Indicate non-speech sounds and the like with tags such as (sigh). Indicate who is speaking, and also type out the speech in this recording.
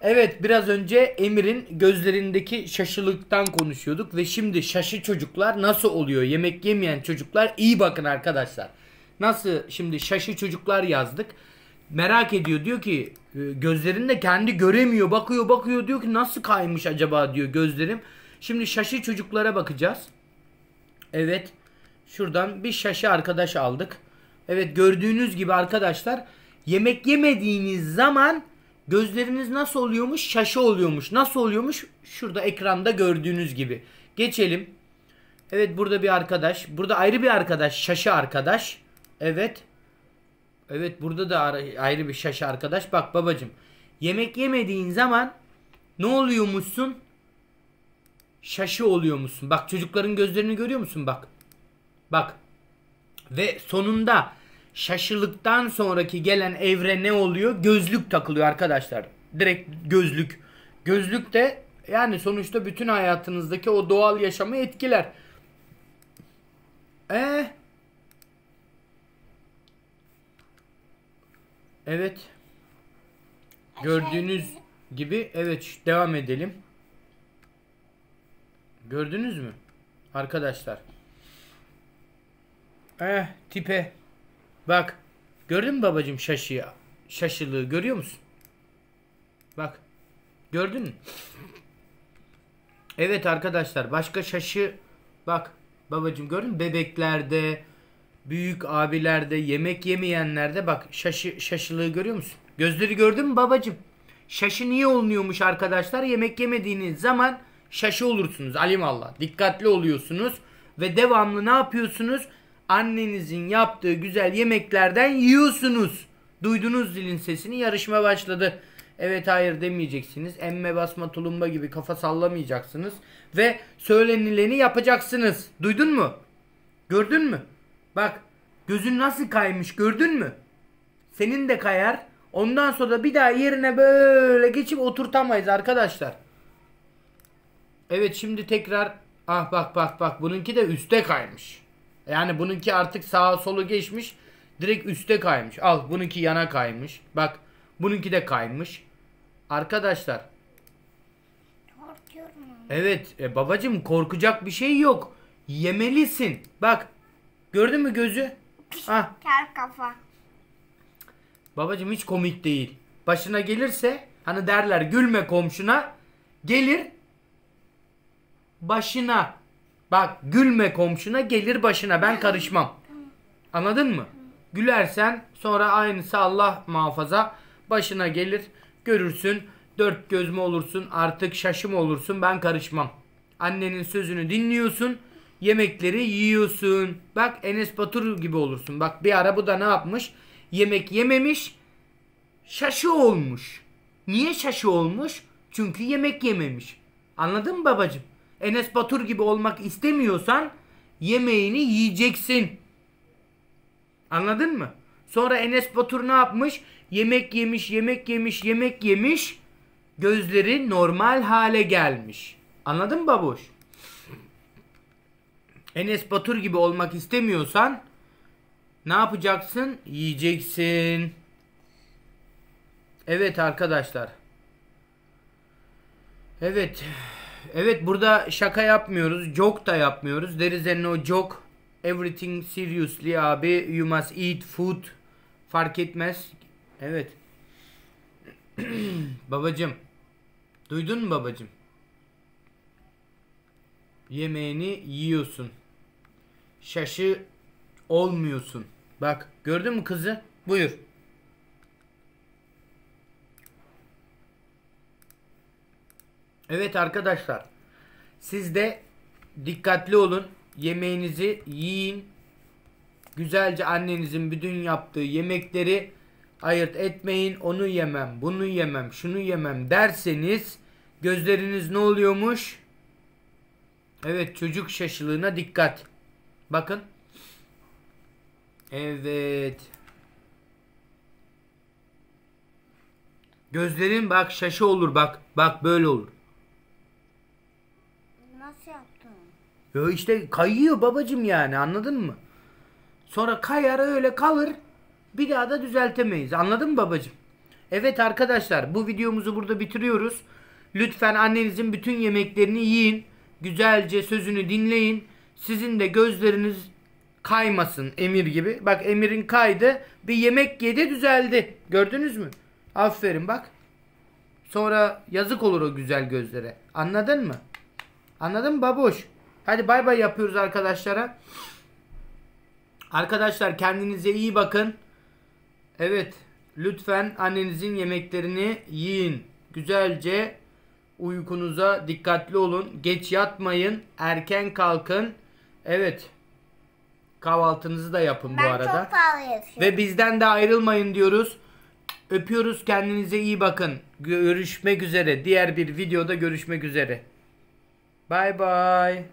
Speaker 1: Evet biraz önce Emir'in gözlerindeki şaşılıktan konuşuyorduk ve şimdi şaşı çocuklar nasıl oluyor? Yemek yemeyen çocuklar iyi bakın arkadaşlar. Nasıl şimdi şaşı çocuklar yazdık. Merak ediyor diyor ki e, gözlerinde kendi göremiyor bakıyor bakıyor diyor ki nasıl kaymış acaba diyor gözlerim. Şimdi şaşı çocuklara bakacağız. Evet şuradan bir şaşı arkadaş aldık. Evet gördüğünüz gibi arkadaşlar yemek yemediğiniz zaman Gözleriniz nasıl oluyormuş? Şaşı oluyormuş. Nasıl oluyormuş? Şurada ekranda gördüğünüz gibi. Geçelim. Evet burada bir arkadaş. Burada ayrı bir arkadaş. Şaşı arkadaş. Evet. Evet burada da ayrı bir şaşı arkadaş. Bak babacım. Yemek yemediğin zaman ne oluyormuşsun? Şaşı oluyormuşsun. Bak çocukların gözlerini görüyor musun? Bak. Bak. Ve sonunda şaşılıktan sonraki gelen evre ne oluyor? Gözlük takılıyor arkadaşlar. Direkt gözlük. Gözlük de yani sonuçta bütün hayatınızdaki o doğal yaşamı etkiler. Ee? Evet. Gördüğünüz gibi evet devam edelim. Gördünüz mü? Arkadaşlar. Ee tipe. Bak. Gördün mü babacım şaşıyı? Şaşılığı görüyor musun? Bak. Gördün mü? Evet arkadaşlar. Başka şaşı. Bak. Babacım gördün mü? Bebeklerde, büyük abilerde, yemek yemeyenlerde bak şaşı, şaşılığı görüyor musun? Gözleri gördün mü babacım? Şaşı niye olmuyormuş arkadaşlar? Yemek yemediğiniz zaman şaşı olursunuz. Alimallah. Dikkatli oluyorsunuz. Ve devamlı ne yapıyorsunuz? annenizin yaptığı güzel yemeklerden yiyorsunuz. Duydunuz dilin sesini yarışma başladı. Evet hayır demeyeceksiniz. Emme basma tulumba gibi kafa sallamayacaksınız. Ve söylenileni yapacaksınız. Duydun mu? Gördün mü? Bak gözün nasıl kaymış gördün mü? Senin de kayar. Ondan sonra bir daha yerine böyle geçip oturtamayız arkadaşlar. Evet şimdi tekrar ah bak bak bak bununki de üste kaymış. Yani bununki artık sağa solu geçmiş. Direkt üste kaymış. Al bununki yana kaymış. Bak bununki de kaymış. Arkadaşlar. Evet e, babacım korkacak bir şey yok. Yemelisin. Bak gördün mü gözü? ah. Kel kafa. Babacım hiç komik değil. Başına gelirse hani derler gülme komşuna. Gelir başına Bak gülme komşuna gelir başına ben karışmam. Anladın mı? Gülersen sonra aynısı Allah muhafaza başına gelir görürsün dört göz mü olursun artık şaşım olursun ben karışmam. Annenin sözünü dinliyorsun yemekleri yiyorsun. Bak Enes Batur gibi olursun. Bak bir ara bu da ne yapmış? Yemek yememiş şaşı olmuş. Niye şaşı olmuş? Çünkü yemek yememiş. Anladın mı babacığım? Enes Batur gibi olmak istemiyorsan yemeğini yiyeceksin. Anladın mı? Sonra Enes Batur ne yapmış? Yemek yemiş, yemek yemiş, yemek yemiş. Gözleri normal hale gelmiş. Anladın mı babuş? Enes Batur gibi olmak istemiyorsan ne yapacaksın? Yiyeceksin. Evet arkadaşlar. Evet. Evet burada şaka yapmıyoruz. Joke da yapmıyoruz. There is a no joke. Everything seriously abi. You must eat food. Fark etmez. Evet. (clears throat) babacım. Duydun mu babacım? Yemeğini yiyorsun. Şaşı olmuyorsun. Bak gördün mü kızı? Buyur. Evet arkadaşlar. Siz de dikkatli olun. Yemeğinizi yiyin. Güzelce annenizin bütün yaptığı yemekleri ayırt etmeyin. Onu yemem, bunu yemem, şunu yemem derseniz gözleriniz ne oluyormuş? Evet çocuk şaşılığına dikkat. Bakın. Evet. Gözlerin bak şaşı olur bak. Bak böyle olur nasıl şey yaptın? Ya işte kayıyor babacım yani anladın mı? Sonra kayar öyle kalır bir daha da düzeltemeyiz anladın mı babacım? Evet arkadaşlar bu videomuzu burada bitiriyoruz. Lütfen annenizin bütün yemeklerini yiyin. Güzelce sözünü dinleyin. Sizin de gözleriniz kaymasın Emir gibi. Bak Emir'in kaydı. Bir yemek yedi düzeldi. Gördünüz mü? Aferin bak. Sonra yazık olur o güzel gözlere. Anladın mı? Anladın mı babuş? Hadi bay bay yapıyoruz arkadaşlara. Arkadaşlar kendinize iyi bakın. Evet. Lütfen annenizin yemeklerini yiyin. Güzelce uykunuza dikkatli olun. Geç yatmayın. Erken kalkın. Evet. Kahvaltınızı da yapın ben bu arada. Çok pahalı Ve bizden de ayrılmayın diyoruz. Öpüyoruz kendinize iyi bakın. Görüşmek üzere. Diğer bir videoda görüşmek üzere. Bye bye.